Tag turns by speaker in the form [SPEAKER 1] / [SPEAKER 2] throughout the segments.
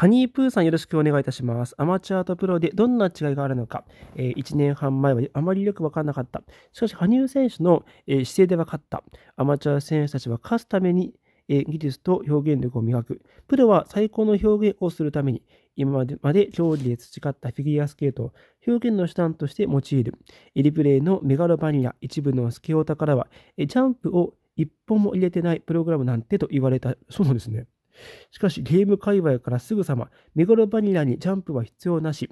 [SPEAKER 1] ハニープーさんよろしくお願いいたします。アマチュアとプロでどんな違いがあるのか、えー、1年半前はあまりよくわからなかった。しかし、羽生選手の、えー、姿勢で分かった。アマチュア選手たちは勝つために、えー、技術と表現力を磨く。プロは最高の表現をするために、今まで競技で培ったフィギュアスケートを表現の手段として用いる。リプレイのメガロバニア、一部のスケオタからは、ジャンプを一本も入れてないプログラムなんてと言われた。そうなんですね。しかし、ゲーム界隈からすぐさま、メガロバニラにジャンプは必要なし、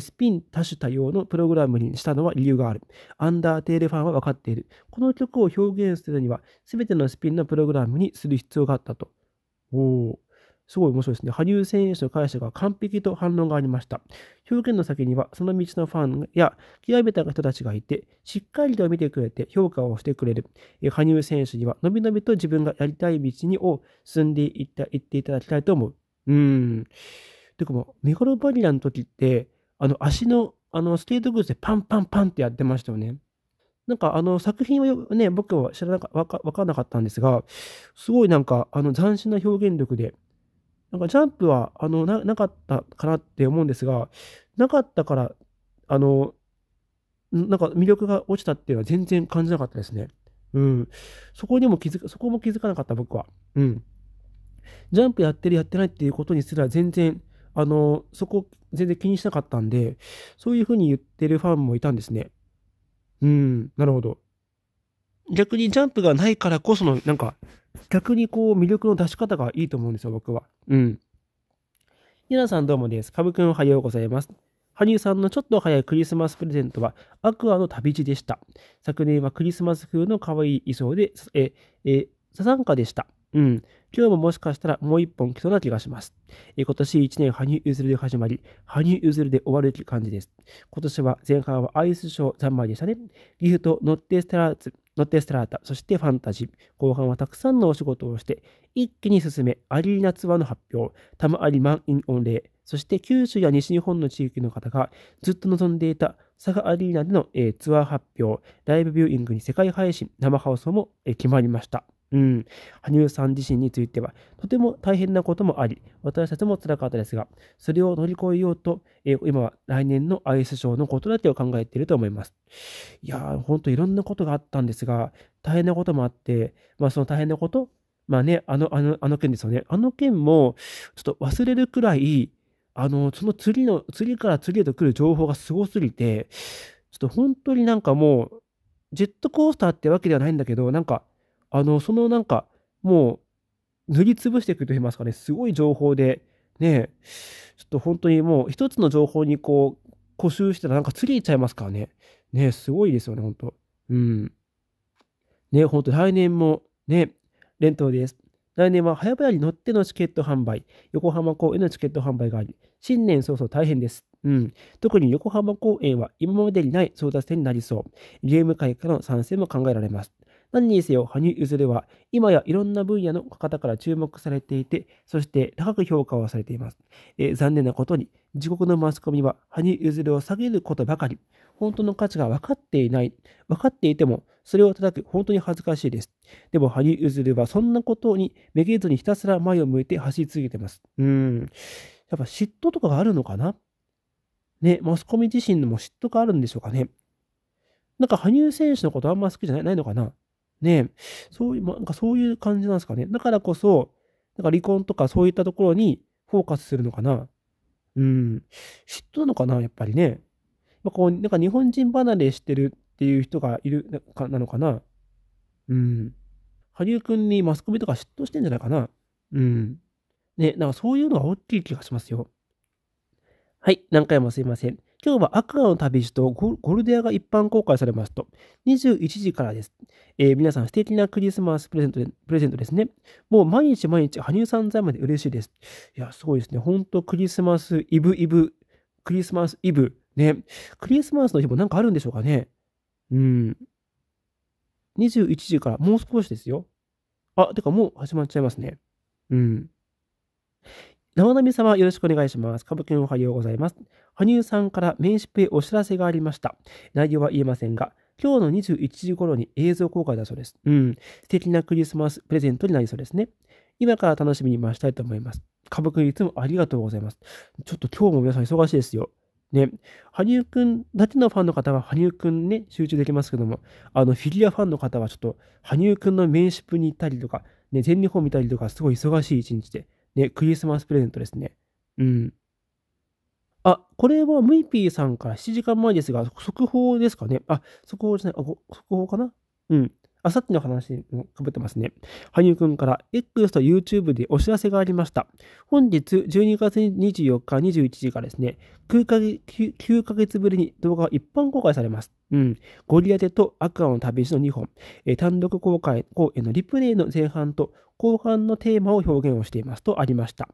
[SPEAKER 1] スピン多種多様のプログラムにしたのは理由がある。アンダーテールファンは分かっている。この曲を表現するには、すべてのスピンのプログラムにする必要があったと。おお。すごい面白いですね。羽生選手の解釈が完璧と反論がありました。表現の先には、その道のファンや極めた人たちがいて、しっかりと見てくれて評価をしてくれる。羽生選手には、のびのびと自分がやりたい道にを進んでいった、行っていただきたいと思う。うん。てかもう、メガロバリアの時って、あの、足の、あの、スケートグズでパンパンパンってやってましたよね。なんかあの作品はね、僕は知らなか、わか、わからなかったんですが、すごいなんかあの斬新な表現力で、なんかジャンプは、あの、な、なかったかなって思うんですが、なかったから、あの、なんか魅力が落ちたっていうのは全然感じなかったですね。うん。そこにも気づか、そこも気づかなかった僕は。うん。ジャンプやってるやってないっていうことにすら全然、あの、そこ全然気にしなかったんで、そういうふうに言ってるファンもいたんですね。うん、なるほど。逆にジャンプがないからこその、なんか、逆にこう、魅力の出し方がいいと思うんですよ、僕は。うん。ゆなさんどうもです。かぶくんおはようございます。羽生さんのちょっと早いクリスマスプレゼントは、アクアの旅路でした。昨年はクリスマス風の可愛い衣装で、え、え、サザンカでした。うん。今日ももしかしたらもう一本来そうな気がします。え今年1年、羽生結弦で始まり、羽生結弦で終わる感じです。今年は前半はアイスショー三昧でしたね。ギフト、ノッテステラーツ、ノテストラータ、そしてファンタジー。後半はたくさんのお仕事をして、一気に進め、アリーナツアーの発表、タアリマン・イン・オン・レイ、そして九州や西日本の地域の方がずっと望んでいた佐賀アリーナでの、えー、ツアー発表、ライブビューイングに世界配信、生放送も、えー、決まりました。うん、羽生さん自身については、とても大変なこともあり、私たちも辛かったですが、それを乗り越えようと、えー、今は来年のアイスショーのことだけを考えていると思います。いやー、ほんといろんなことがあったんですが、大変なこともあって、まあその大変なこと、まあね、あの、あの、あの件ですよね。あの件も、ちょっと忘れるくらい、あの、その次の、次から次へと来る情報がすごすぎて、ちょっと本当になんかもう、ジェットコースターってわけではないんだけど、なんか、あの、そのなんか、もう、塗りつぶしていくと言いますかね、すごい情報で、ね、ちょっと本当にもう、一つの情報にこう、固執したらなんか釣りちゃいますからね。ね、すごいですよね、本当うん。ね、本当来年も、ね、連投です。来年は早々に乗ってのチケット販売、横浜公園のチケット販売があり、新年早々大変です。うん。特に横浜公園は今までにない争奪戦になりそう。ゲーム界からの参戦も考えられます。何にせよ、羽生結弦は、今やいろんな分野の方から注目されていて、そして高く評価をされています。えー、残念なことに、自国のマスコミは、羽生結弦を下げることばかり、本当の価値が分かっていない、分かっていても、それを叩く本当に恥ずかしいです。でも、羽生結弦はそんなことにめげずにひたすら前を向いて走り続けてます。うん。やっぱ嫉妬とかがあるのかなね、マスコミ自身も嫉妬があるんでしょうかね。なんか羽生選手のことあんま好きじゃないのかなねそういう、なんかそういう感じなんですかね。だからこそ、なんか離婚とかそういったところにフォーカスするのかな。うん。嫉妬なのかな、やっぱりね。まあ、こう、なんか日本人離れしてるっていう人がいるななのかな。うん。羽生くんにマスコミとか嫉妬してんじゃないかな。うん。ね、なんかそういうのは大きい気がしますよ。はい、何回もすいません。今日はアクアの旅路とゴルデアが一般公開されますと、21時からです。えー、皆さん素敵なクリスマスプレゼントでプレゼントですね。もう毎日毎日、羽生さん在まで嬉しいです。いや、すごいですね。本当クリスマスイブイブ、クリスマスイブ。ね。クリスマスの日もなんかあるんでしょうかね。うん。21時からもう少しですよ。あ、てかもう始まっちゃいますね。うん。生み様、よろしくお願いします。かぶくんおはようございます。羽生さんから面識へお知らせがありました。内容は言えませんが、今日の21時頃に映像公開だそうです。うん。素敵なクリスマスプレゼントになりそうですね。今から楽しみに待ちたいと思います。かぶくんいつもありがとうございます。ちょっと今日も皆さん忙しいですよ。ね、羽生くんだけのファンの方は羽生くんね、集中できますけども、あの、フィギュアファンの方はちょっと、羽生くんの面プに行ったりとか、ね、全日本見たりとか、すごい忙しい一日で、ね、クリスマスプレゼントですね。うん。あ、これはムイピーさんから7時間前ですが、速報ですかね。あ、速報ですね。あ、速報かなうん。あさっての話にかぶってますね。羽生くんから X と YouTube でお知らせがありました。本日12月24日21時からですね、9ヶ月 9, ヶ月ぶりに動画が一般公開されます。うん。ゴリアテとアクアの旅路の2本、えー、単独公開後のリプレイの前半と後半のテーマを表現をしていますとありました。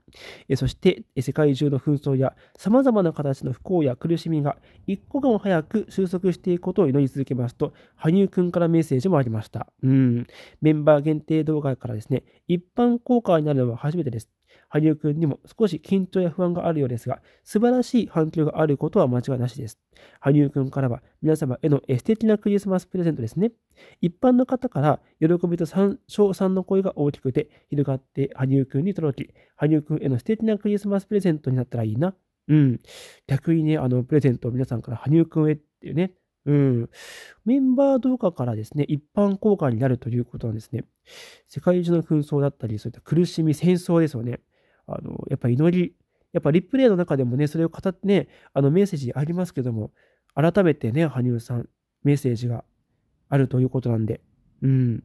[SPEAKER 1] えそして、世界中の紛争や様々な形の不幸や苦しみが一刻も早く収束していくことを祈り続けますと、羽生くんからメッセージもありました。うん。メンバー限定動画からですね、一般公開になるのは初めてです。羽生くんにも少し緊張や不安があるようですが、素晴らしい反響があることは間違いなしです。羽生くんからは皆様への素敵なクリスマスプレゼントですね。一般の方から喜びと賞賛の声が大きくて、広がって羽生くんに届き、羽生くんへの素敵なクリスマスプレゼントになったらいいな。うん。逆にね、あの、プレゼントを皆さんから羽生くんへっていうね、うん。メンバー動画からですね、一般公開になるということなんですね。世界中の紛争だったり、そういった苦しみ、戦争ですよね。あの、やっぱ祈り、やっぱリプレイの中でもね、それを語ってね、あのメッセージありますけども、改めてね、羽生さん、メッセージがあるということなんで、うん。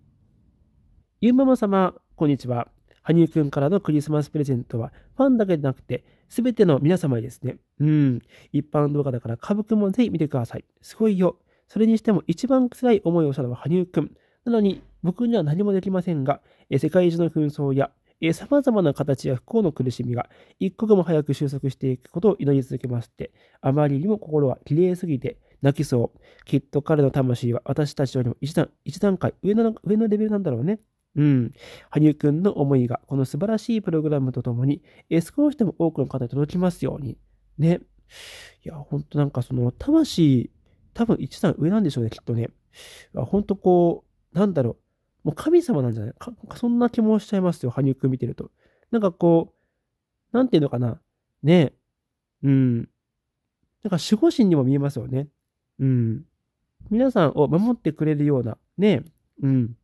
[SPEAKER 1] ゆうママ様、こんにちは。羽生くんからのクリスマスプレゼントは、ファンだけでなくて、すべての皆様にですね。うん。一般動画だから、歌舞くんもぜひ見てください。すごいよ。それにしても一番辛い思いをしたのは羽生くん。なのに、僕には何もできませんが、世界中の紛争やえ様々な形や不幸の苦しみが一刻も早く収束していくことを祈り続けまして、あまりにも心は綺麗すぎて泣きそう。きっと彼の魂は私たちよりも一段一段階上の上のレベルなんだろうね。うん。羽生くんの思いが、この素晴らしいプログラムとともに、え少しでも多くの方に届きますように。ね。いや、ほんとなんかその、魂、多分一段上なんでしょうね、きっとね。ほんとこう、なんだろう。もう神様なんじゃないかそんな気もしちゃいますよ、羽生くん見てると。なんかこう、なんていうのかな。ねえ。うん。なんか守護神にも見えますよね。うん。皆さんを守ってくれるような、ねえ。うん。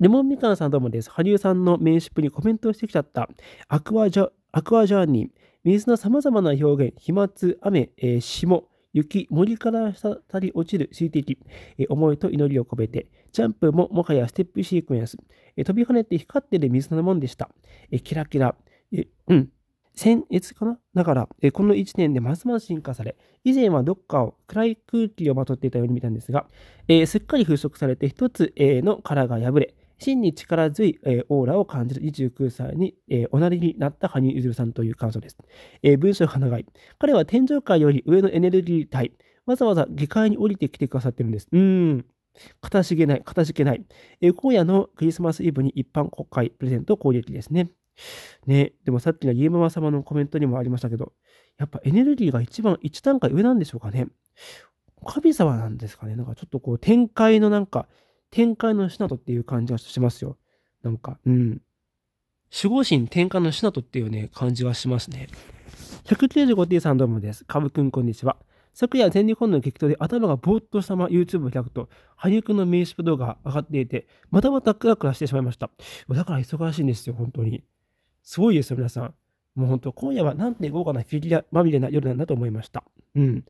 [SPEAKER 1] レモンみかんさんどうもです。羽生さんの名ップにコメントしてきちゃった。アクアジャ、アクアジャーニー。水の様々な表現、飛沫、雨、えー、霜、雪、森から滴り落ちる水滴、えー、思いと祈りを込めて、ジャンプももはやステップシークエンス。え飛び跳ねて光ってる水のもんでした。えキラキラ。えうん。先越かなだから、えこの1年でますます進化され、以前はどっかを暗い空気をまとっていたように見たんですが、えすっかり風速されて一つ、えの殻が破れ、真に力強い、えオーラを感じる29歳に、えおなりになった羽生結弦さんという感想です。え文章が長い。彼は天井界より上のエネルギー体、わざわざ下界に降りてきてくださってるんです。うーん。かたしけない、かたしけない。え今夜のクリスマスイブに一般国会プレゼント攻撃ですね。ね、でもさっきの家ママ様のコメントにもありましたけど、やっぱエネルギーが一番、一段階上なんでしょうかね。神様なんですかね。なんかちょっとこう、展開のなんか、展開のシナとっていう感じがしますよ。なんか、うん。守護神転換のシナトっていうね、感じはしますね。195T さんどうもです。かぶくんこんにちは。昨夜全日本の激闘で頭がぼーっとしたまま YouTube を開くと、羽生くんの名刺動画が上がっていて、またまたクラクラしてしまいました。だから忙しいんですよ、本当に。すごいですよ、皆さん。もう本当、今夜はなんて豪華なフィギュアまみれな夜なんだと思いました。うん。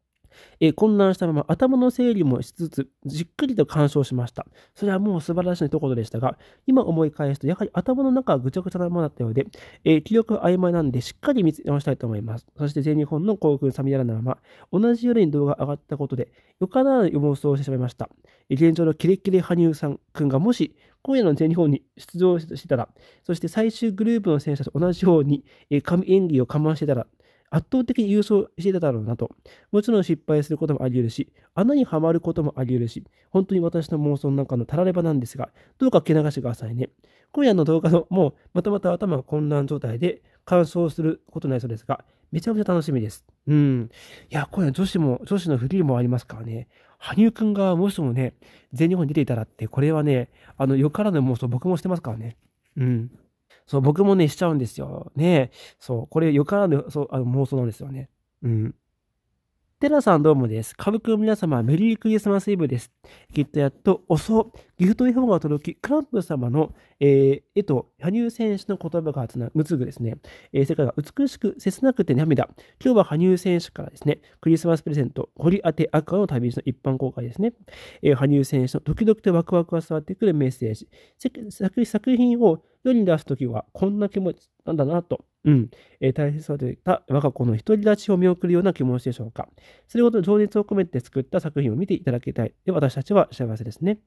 [SPEAKER 1] え混乱したまま頭の整理もしつつ、じっくりと鑑賞しました。それはもう素晴らしい一言でしたが、今思い返すと、やはり頭の中はぐちゃぐちゃなものだったようで、え記憶曖昧なんで、しっかり見直したいと思います。そして全日本の航空サミやらぬまま、同じ夜に動画が上がったことで、よからぬ妄想をしてしまいました。現状のキレッキレ羽生さんくんがもし、今夜の全日本に出場してたら、そして最終グループの選手たちと同じように、えー、演技をかましてたら、圧倒的に優勝してただろうなと。もちろん失敗することもあり得るし、穴にはまることもあり得るし、本当に私の妄想の中のたらればなんですが、どうか気流してくださいね。今夜の動画のもう、またまた頭が混乱状態で、感想することになりそうですが、めちゃめちゃ楽しみです。うん。いや、今夜女子も、女子のフリーもありますからね。羽生くんがもしもね、全日本に出ていたらって、これはね、あの、よからぬ妄想僕もしてますからね。うん。そう、僕もね、しちゃうんですよ。ねそう、これよからぬ、そう、あの、妄想なんですよね。うん。テラさんどうもです。歌舞伎の皆様、メリークリスマスイブです。きっとやっと、遅、ギフト絵本が届き、クランプ様の、えー、絵と、羽生選手の言葉が紡ぐですね、えー、世界が美しく、切なくて涙。今日は羽生選手からですね、クリスマスプレゼント、掘り当て赤の旅路の一般公開ですね。えー、羽生選手のドキドキとワクワクが伝わってくるメッセージ。作品を世に出すときは、こんな気持ちなんだなとうん、えー、大切そうた我が子の独り立ちを見送るような気持ちでしょうか。それほど情熱を込めて作った作品を見ていただきたい。で私たちは幸せですね。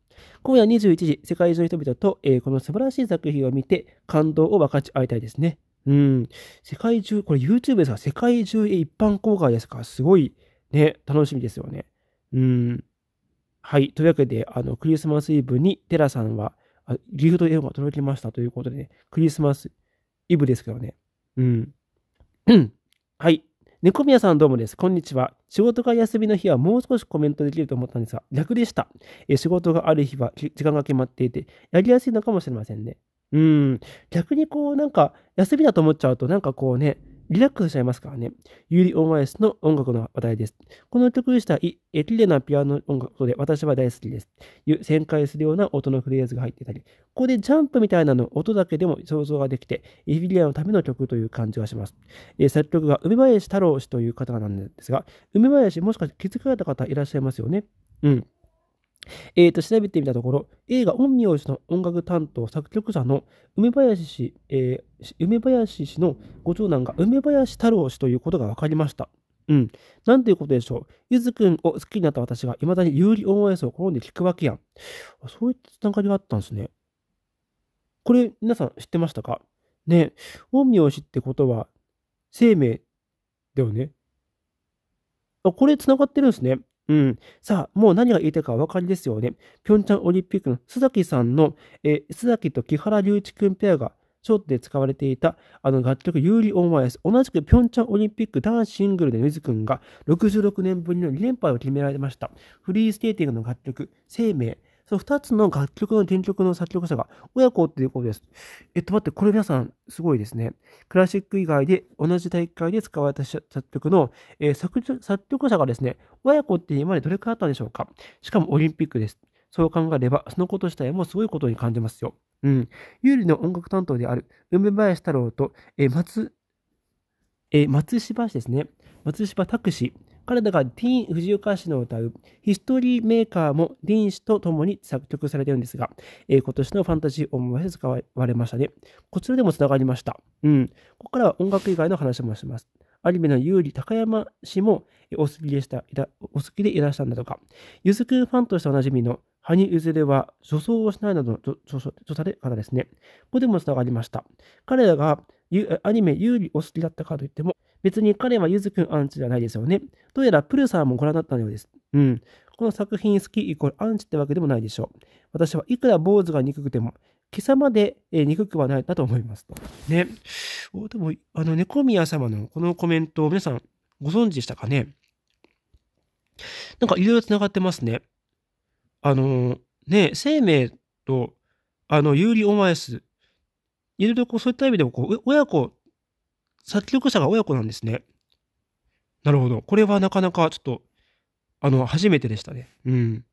[SPEAKER 1] 今夜21時、世界中の人々と、えー、この素晴らしい作品を見て感動を分かち合いたいですね。うん。世界中、これ YouTube ですが、世界中へ一般公開ですから、すごいね、楽しみですよね。うん。はい。というわけで、あの、クリスマスイブにテラさんは、ギフト絵本が届きましたということで、ね、クリスマスイブですけどね、うん。はい。猫宮さんどうもです。こんにちは。仕事が休みの日はもう少しコメントできると思ったんですが、逆でした。え仕事がある日は時間が決まっていて、やりやすいのかもしれませんね。うん。逆にこう、なんか、休みだと思っちゃうと、なんかこうね、リラックスしちゃいますからね。ユーリ・オマエスの音楽の話題です。この曲でしたエえ、綺麗なピアノ音楽で私は大好きです。いう旋回するような音のフレーズが入ってたり、ここでジャンプみたいなの音だけでも想像ができて、エフィリアのための曲という感じがします。え作曲が梅林太郎氏という方なんですが、梅林もしかして気づかれた方いらっしゃいますよね。うん。えー、と調べてみたところ、映画陰陽師の音楽担当作曲者の梅林氏、えー、梅林氏のご長男が梅林太郎氏ということが分かりました。うん。なんていうことでしょう。ゆずくんを好きになった私がいまだに有利オンエスを好んで聞くわけやん。そういったつながりがあったんですね。これ、皆さん知ってましたかね、陰陽師ってことは生命だよね。あ、これ繋がってるんですね。うん。さあ、もう何が言いたいかお分かりですよね。ピョンチャンオリンピックの須崎さんの、え須崎と木原隆一君ペアがショートで使われていたあの楽曲 Yuri on My 同じくピョンチャンオリンピック男子シングルで水くんが66年ぶりの2連敗を決められました。フリースケーティングの楽曲、生命。その2つの楽曲の転曲の作曲者が親子っていうことです。えっと待って、これ皆さんすごいですね。クラシック以外で同じ大会で使われた作曲の、えー、作作曲者がですね、親子って今までどれくらいあったんでしょうかしかもオリンピックです。そう考えれば、そのこと自体もすごいことに感じますよ。うん。有利の音楽担当である、梅林太郎と、えー、松、えー、松芝ですね。松芝拓司。彼らがティーン・藤岡氏の歌うヒストリーメーカーもディーン氏と共に作曲されているんですが、えー、今年のファンタジー思いで使われましたね。こちらでも繋がりました。うん。ここからは音楽以外の話もします。アニメの有利高山氏もお好きでした、お好きでいらしたんだとか、ゆずくんファンとしておなじみのハニウズレは女装をしないなどの著者で方ですね。ここでも繋がりました。彼らがアニメ、有利お好きだったかといっても、別に彼はゆずくんアンチではないですよね。どうやらプルさんもご覧になったようです。うん。この作品好きイコールアンチってわけでもないでしょう。私はいくら坊主が憎くても、今朝まで、え憎くはないなと思いますと。ね。おでも、あの、猫宮様のこのコメントを皆さんご存知でしたかねなんかいろいろ繋がってますね。あのー、ね、生命と、あの、ユーリ・オマエスいろいろこうそういった意味でもこう、親子、作曲者が親子なんですね。なるほど。これはなかなかちょっと、あの、初めてでしたね。うん。